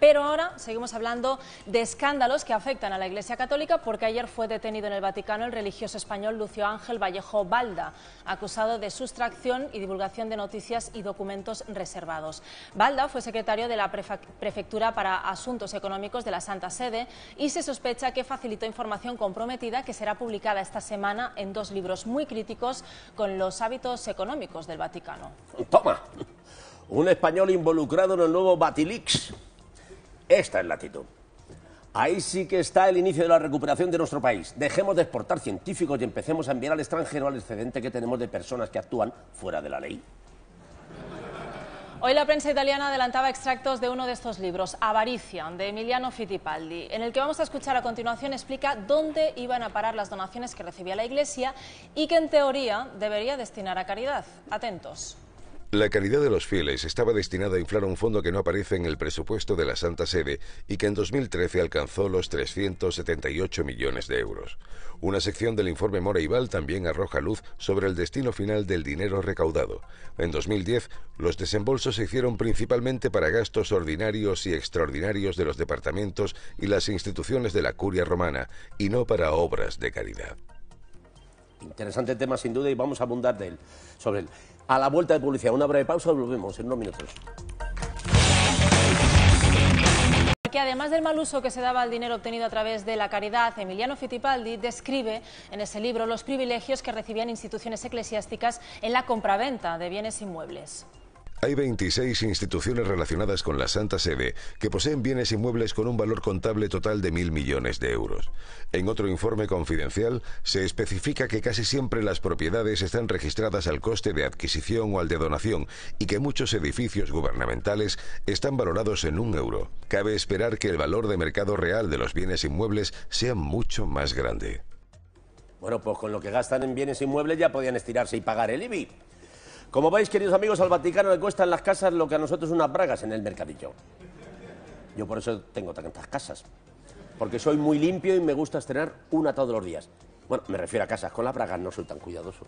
Pero ahora seguimos hablando de escándalos que afectan a la Iglesia Católica porque ayer fue detenido en el Vaticano el religioso español Lucio Ángel Vallejo Balda, acusado de sustracción y divulgación de noticias y documentos reservados. Balda fue secretario de la Prefectura para Asuntos Económicos de la Santa Sede y se sospecha que facilitó información comprometida que será publicada esta semana en dos libros muy críticos con los hábitos económicos del Vaticano. ¡Toma! Un español involucrado en el nuevo Batilix esta es la actitud. Ahí sí que está el inicio de la recuperación de nuestro país. Dejemos de exportar científicos y empecemos a enviar al extranjero al excedente que tenemos de personas que actúan fuera de la ley. Hoy la prensa italiana adelantaba extractos de uno de estos libros, Avaricia, de Emiliano Fittipaldi, en el que vamos a escuchar a continuación explica dónde iban a parar las donaciones que recibía la Iglesia y que en teoría debería destinar a caridad. Atentos. La caridad de los fieles estaba destinada a inflar un fondo que no aparece en el presupuesto de la Santa Sede y que en 2013 alcanzó los 378 millones de euros. Una sección del informe Moreival también arroja luz sobre el destino final del dinero recaudado. En 2010, los desembolsos se hicieron principalmente para gastos ordinarios y extraordinarios de los departamentos y las instituciones de la curia romana, y no para obras de caridad. Interesante tema sin duda y vamos a abundar de él, sobre él. A la vuelta de publicidad, una breve pausa y volvemos en unos minutos. que además del mal uso que se daba al dinero obtenido a través de la caridad, Emiliano Fittipaldi describe en ese libro los privilegios que recibían instituciones eclesiásticas en la compraventa de bienes inmuebles. Hay 26 instituciones relacionadas con la Santa Sede que poseen bienes inmuebles con un valor contable total de mil millones de euros. En otro informe confidencial se especifica que casi siempre las propiedades están registradas al coste de adquisición o al de donación y que muchos edificios gubernamentales están valorados en un euro. Cabe esperar que el valor de mercado real de los bienes inmuebles sea mucho más grande. Bueno, pues con lo que gastan en bienes inmuebles ya podían estirarse y pagar el IBI. Como veis, queridos amigos, al Vaticano le cuestan las casas lo que a nosotros unas bragas en el mercadillo. Yo por eso tengo tantas casas, porque soy muy limpio y me gusta estrenar una todos los días. Bueno, me refiero a casas con las bragas, no soy tan cuidadoso.